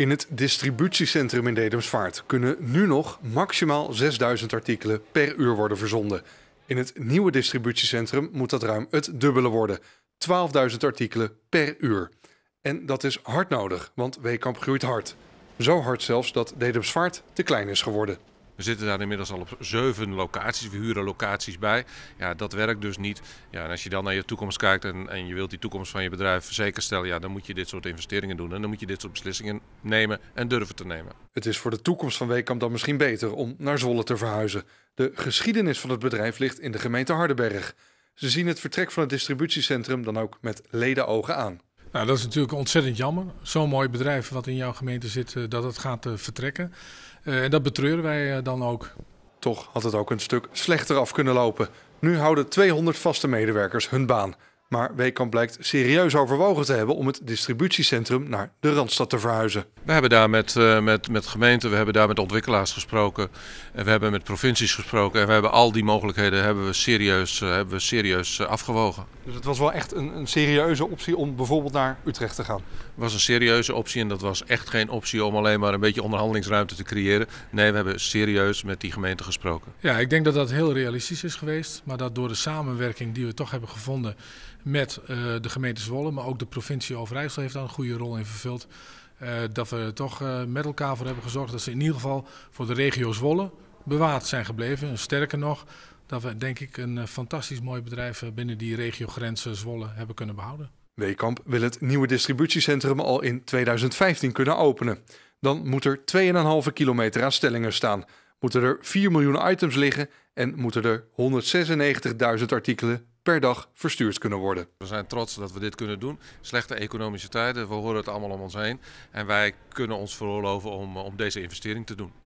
In het distributiecentrum in Dedemsvaart kunnen nu nog maximaal 6000 artikelen per uur worden verzonden. In het nieuwe distributiecentrum moet dat ruim het dubbele worden, 12.000 artikelen per uur. En dat is hard nodig, want Weekamp groeit hard. Zo hard zelfs dat Dedemsvaart te klein is geworden. We zitten daar inmiddels al op zeven locaties. We huren locaties bij. Ja, dat werkt dus niet. Ja, en als je dan naar je toekomst kijkt en, en je wilt die toekomst van je bedrijf zekerstellen, ja, dan moet je dit soort investeringen doen. En dan moet je dit soort beslissingen nemen en durven te nemen. Het is voor de toekomst van Weekamp dan misschien beter om naar Zwolle te verhuizen. De geschiedenis van het bedrijf ligt in de gemeente Hardenberg. Ze zien het vertrek van het distributiecentrum dan ook met ledenogen aan. Nou, dat is natuurlijk ontzettend jammer. Zo'n mooi bedrijf wat in jouw gemeente zit, eh, dat het gaat eh, vertrekken. Eh, en dat betreuren wij dan ook. Toch had het ook een stuk slechter af kunnen lopen. Nu houden 200 vaste medewerkers hun baan. Maar Weekamp blijkt serieus overwogen te hebben om het distributiecentrum naar de Randstad te verhuizen. We hebben daar met, eh, met, met gemeenten, we hebben daar met ontwikkelaars gesproken. En we hebben met provincies gesproken. En we hebben al die mogelijkheden hebben we serieus, eh, hebben we serieus eh, afgewogen. Dus het was wel echt een, een serieuze optie om bijvoorbeeld naar Utrecht te gaan? Het was een serieuze optie en dat was echt geen optie om alleen maar een beetje onderhandelingsruimte te creëren. Nee, we hebben serieus met die gemeente gesproken. Ja, ik denk dat dat heel realistisch is geweest. Maar dat door de samenwerking die we toch hebben gevonden met eh, de gemeente Zwolle, maar ook de provincie Overijssel heeft daar een goede rol in vervuld. Eh, dat we toch eh, met elkaar voor hebben gezorgd dat ze in ieder geval voor de regio Zwolle bewaard zijn gebleven. sterker nog, dat we denk ik een fantastisch mooi bedrijf binnen die regiogrenzen Zwolle hebben kunnen behouden. Weekamp wil het nieuwe distributiecentrum al in 2015 kunnen openen. Dan moet er 2,5 kilometer aan stellingen staan, moeten er 4 miljoen items liggen en moeten er 196.000 artikelen per dag verstuurd kunnen worden. We zijn trots dat we dit kunnen doen. Slechte economische tijden, we horen het allemaal om ons heen. En wij kunnen ons veroorloven om, eh, om deze investering te doen.